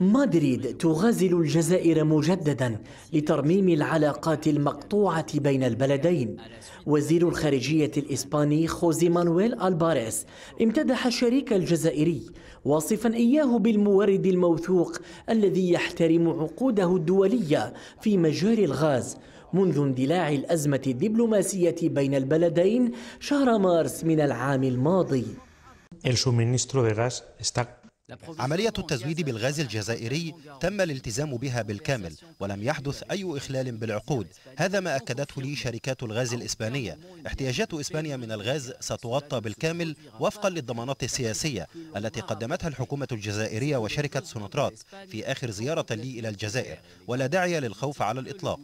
مدريد تغازل الجزائر مجددا لترميم العلاقات المقطوعة بين البلدين وزير الخارجية الإسباني خوزي مانويل ألباريس امتدح الشريك الجزائري واصفا إياه بالمورد الموثوق الذي يحترم عقوده الدولية في مجال الغاز منذ اندلاع الأزمة الدبلوماسية بين البلدين شهر مارس من العام الماضي El suministro de gas está عملية التزويد بالغاز الجزائري تم الالتزام بها بالكامل ولم يحدث أي إخلال بالعقود هذا ما أكدته لي شركات الغاز الإسبانية احتياجات إسبانيا من الغاز ستغطى بالكامل وفقا للضمانات السياسية التي قدمتها الحكومة الجزائرية وشركة سونترات في آخر زيارة لي إلى الجزائر ولا داعي للخوف على الإطلاق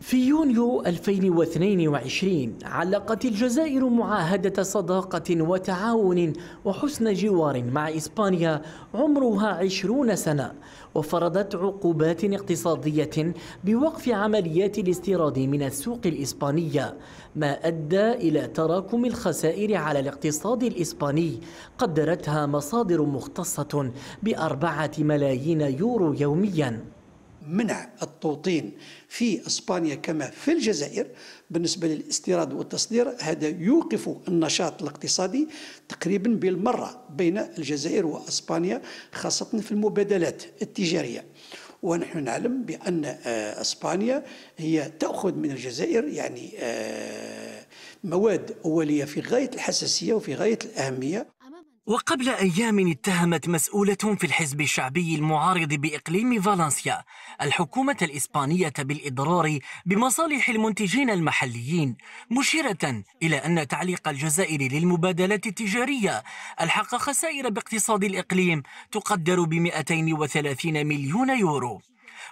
في يونيو 2022 علقت الجزائر معاهدة صداقة وتعاون وحسن جوار مع إسبانيا عمرها عشرون سنة وفرضت عقوبات اقتصادية بوقف عمليات الاستيراد من السوق الإسبانية ما أدى إلى تراكم الخسائر على الاقتصاد الإسباني قدرتها مصادر مختصة بأربعة ملايين يورو يومياً منع التوطين في اسبانيا كما في الجزائر بالنسبه للاستيراد والتصدير هذا يوقف النشاط الاقتصادي تقريبا بالمره بين الجزائر واسبانيا خاصه في المبادلات التجاريه ونحن نعلم بان آه، اسبانيا هي تاخذ من الجزائر يعني آه، مواد اوليه في غايه الحساسيه وفي غايه الاهميه وقبل أيام اتهمت مسؤولة في الحزب الشعبي المعارض بإقليم فالنسيا الحكومة الإسبانية بالإضرار بمصالح المنتجين المحليين مشيرة إلى أن تعليق الجزائر للمبادلات التجارية ألحق خسائر باقتصاد الإقليم تقدر ب 230 مليون يورو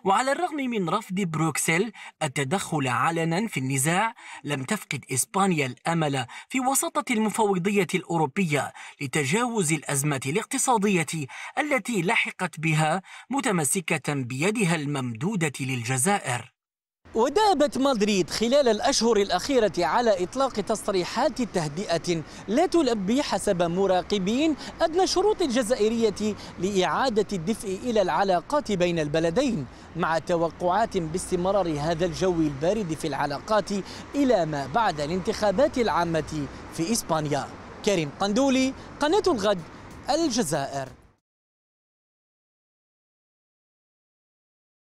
وعلى الرغم من رفض بروكسل التدخل علنا في النزاع لم تفقد إسبانيا الأمل في وساطة المفوضية الأوروبية لتجاوز الأزمة الاقتصادية التي لحقت بها متمسكة بيدها الممدودة للجزائر ودابت مدريد خلال الأشهر الأخيرة على إطلاق تصريحات تهدئة لا تلبي حسب مراقبين أدنى شروط الجزائرية لإعادة الدفء إلى العلاقات بين البلدين مع توقعات باستمرار هذا الجو البارد في العلاقات إلى ما بعد الانتخابات العامة في إسبانيا كريم قندولي قناة الغد الجزائر